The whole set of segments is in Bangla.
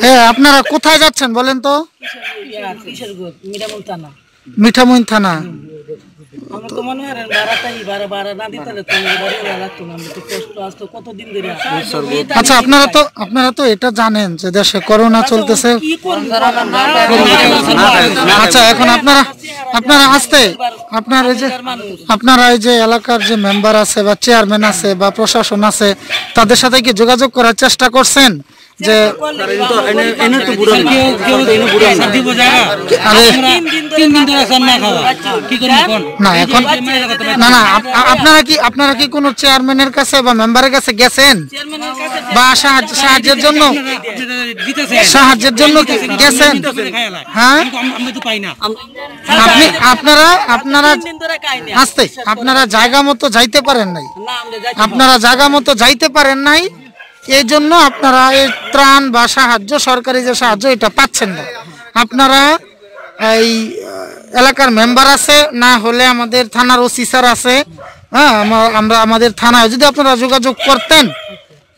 হ্যাঁ আপনারা কোথায় যাচ্ছেন বলেন তো মিঠামইন থানা আচ্ছা আপনারা তো আপনারা তো এটা জানেন যে দেশে করোনা আচ্ছা, চলতেছে আচ্ছা এখন আপনারা আপনারা আসতে আপনার এই যে আপনারা এই যে এলাকার যে মেম্বার আছে বা চেয়ারম্যান আছে বা প্রশাসন আছে তাদের সাথে কি যোগাযোগ করার চেষ্টা করছেন যে না হ্যাঁ? এখন না না আপনারা কি আপনারা কি কোনো চেয়ারম্যানের কাছে বা মেম্বারের কাছে গেছেন বা সাহায্যের জন্য সাহায্যের জন্য গেছেন হ্যাঁ আপনি আপনারা আপনারা আসতে আপনারা জায়গা মতো যাইতে পারেন নাই আপনারা জায়গা মতো যাইতে পারেন নাই এই জন্য আপনারা এই ত্রাণ বা সাহায্য সরকারি যে সাহায্য এটা পাচ্ছেন না আপনারা এই এলাকার মেম্বার আছে না হলে আমাদের থানার ওসিসার আছে হ্যাঁ আমরা আমাদের থানায় যদি আপনারা যোগাযোগ করতেন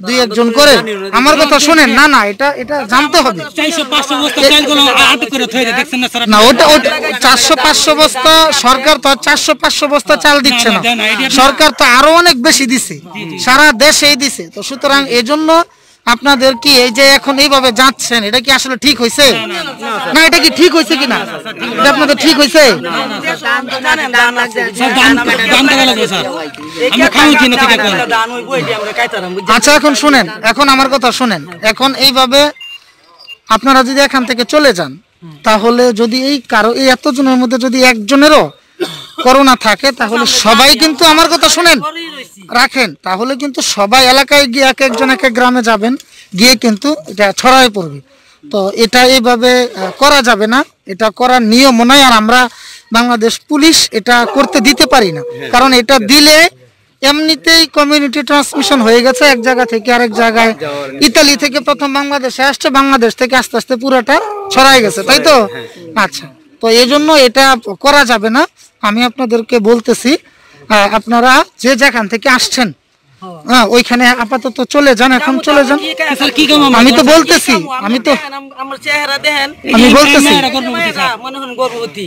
দুই একজন করে আমার কথা শুনেন না না এটা এটা জানতে হবে না ওটা চারশো পাঁচশো বস্তা সরকার তো চারশো পাঁচশো বস্তা চাল দিচ্ছে না সরকার তো আরো অনেক বেশি দিছে সারা দেশেই দিছে তো সুতরাং এজন্য আপনাদের কি এই যে এখন এইভাবে যাচ্ছেন এটা কি আসলে ঠিক হয়েছে না এটা কি ঠিক হয়েছে কিনা এটা আপনাদের ঠিক হয়েছে আচ্ছা এখন শুনেন এখন আমার কথা শুনেন এখন এইভাবে আপনারা যদি এখান থেকে চলে যান তাহলে যদি এই কারো এই এতজনের মধ্যে যদি একজনেরও করোনা থাকে তাহলে সবাই কিন্তু আমার কথা শুনেন রাখেন তাহলে কিন্তু সবাই এলাকায় গিয়ে এক একজন এক এক গ্রামে যাবেন গিয়ে কিন্তু এটা ছড়ায় পড়বে তো এটা এভাবে করা যাবে না এটা করার নিয়ম নয় আর আমরা বাংলাদেশ পুলিশ এটা করতে দিতে পারি না হ্যাঁ, কারণ হ্যাঁ, এটা হ্যাঁ। দিলে এমনিতেই কমিউনিটি ট্রান্সমিশন হয়ে গেছে এক জায়গা থেকে আরেক জায়গায় ইতালি থেকে প্রথম বাংলাদেশে আসছে বাংলাদেশ থেকে আস্তে আস্তে পুরোটা ছড়াই গেছে তাই তো আচ্ছা তো জন্য এটা করা যাবে না আমি আপনাদেরকে বলতেছি আপনারা যে যেখান থেকে আসছেন হ্যাঁ ওইখানে আপাতত চলে যান এখন চলে যান আমি তো বলতেছি আমি তো আমার চেহারা আমি বলতেছি গর্ভবতী